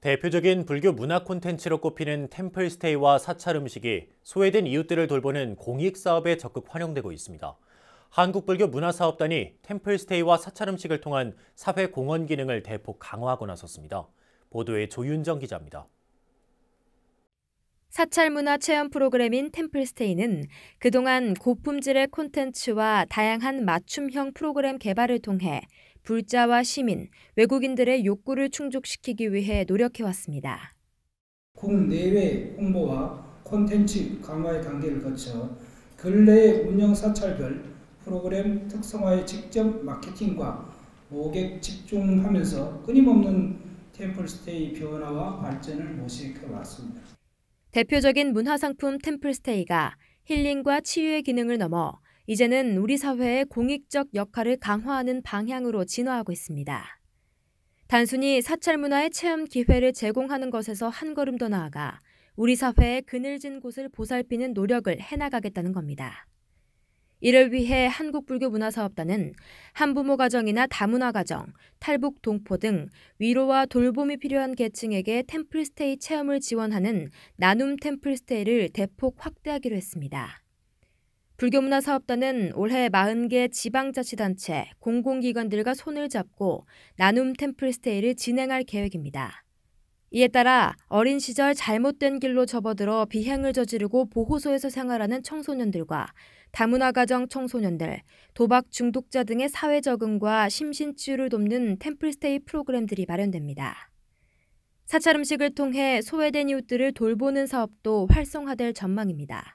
대표적인 불교 문화 콘텐츠로 꼽히는 템플스테이와 사찰 음식이 소외된 이웃들을 돌보는 공익 사업에 적극 활용되고 있습니다. 한국불교 문화사업단이 템플스테이와 사찰 음식을 통한 사회 공헌 기능을 대폭 강화하고 나섰습니다. 보도에 조윤정 기자입니다. 사찰 문화 체험 프로그램인 템플스테이는 그동안 고품질의 콘텐츠와 다양한 맞춤형 프로그램 개발을 통해 불자와 시민, 외국인들의 욕구를 충족시키기 위해 노력해왔습니다. 국내외 홍보와 콘텐츠 강화의 단계를 거쳐 근래의 운영 사찰별 프로그램 특성화에 직접 마케팅과 모객 집중하면서 끊임없는 템플스테이 변화와 발전을 모색해 왔습니다. 대표적인 문화상품 템플스테이가 힐링과 치유의 기능을 넘어 이제는 우리 사회의 공익적 역할을 강화하는 방향으로 진화하고 있습니다. 단순히 사찰 문화의 체험 기회를 제공하는 것에서 한 걸음 더 나아가 우리 사회의 그늘진 곳을 보살피는 노력을 해나가겠다는 겁니다. 이를 위해 한국불교문화사업단은 한부모 가정이나 다문화 가정, 탈북 동포 등 위로와 돌봄이 필요한 계층에게 템플스테이 체험을 지원하는 나눔 템플스테이를 대폭 확대하기로 했습니다. 불교문화사업단은 올해 40개 지방자치단체, 공공기관들과 손을 잡고 나눔 템플스테이를 진행할 계획입니다. 이에 따라 어린 시절 잘못된 길로 접어들어 비행을 저지르고 보호소에서 생활하는 청소년들과 다문화 가정 청소년들, 도박 중독자 등의 사회 적응과 심신 치유를 돕는 템플스테이 프로그램들이 마련됩니다. 사찰 음식을 통해 소외된 이웃들을 돌보는 사업도 활성화될 전망입니다.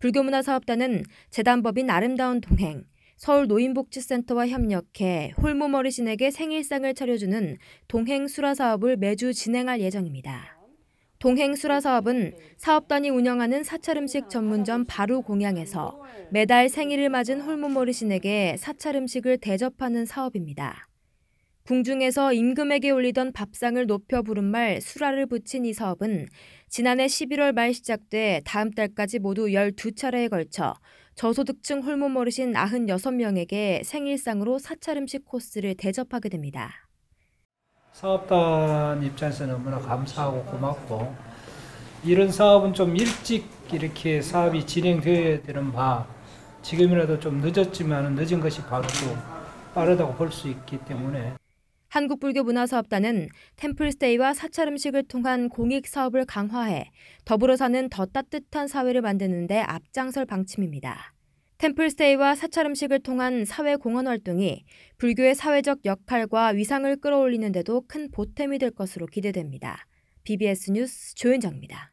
불교문화사업단은 재단법인 아름다운 동행, 서울 노인복지센터와 협력해 홀몸 어르신에게 생일상을 차려주는 동행 수라 사업을 매주 진행할 예정입니다. 동행 수라 사업은 사업단이 운영하는 사찰 음식 전문점 바로 공양에서 매달 생일을 맞은 홀몸 어르신에게 사찰 음식을 대접하는 사업입니다. 궁중에서 임금에게 올리던 밥상을 높여 부른 말 수라를 붙인 이 사업은 지난해 11월 말 시작돼 다음 달까지 모두 12차례에 걸쳐 저소득층 홀몸 어르신 96명에게 생일상으로 사찰 음식 코스를 대접하게 됩니다. 사업단 입장에서 너무나 감사하고 고맙고 이런 사업은 좀 일찍 이렇게 사업이 진행되어야 되는 바 지금이라도 좀 늦었지만 늦은 것이 바로 또 빠르다고 볼 수 있기 때문에 한국불교문화사업단은 템플스테이와 사찰 음식을 통한 공익 사업을 강화해 더불어 사는 더 따뜻한 사회를 만드는 데 앞장설 방침입니다. 템플스테이와 사찰 음식을 통한 사회 공헌 활동이 불교의 사회적 역할과 위상을 끌어올리는 데도 큰 보탬이 될 것으로 기대됩니다. BBS 뉴스 조윤정입니다.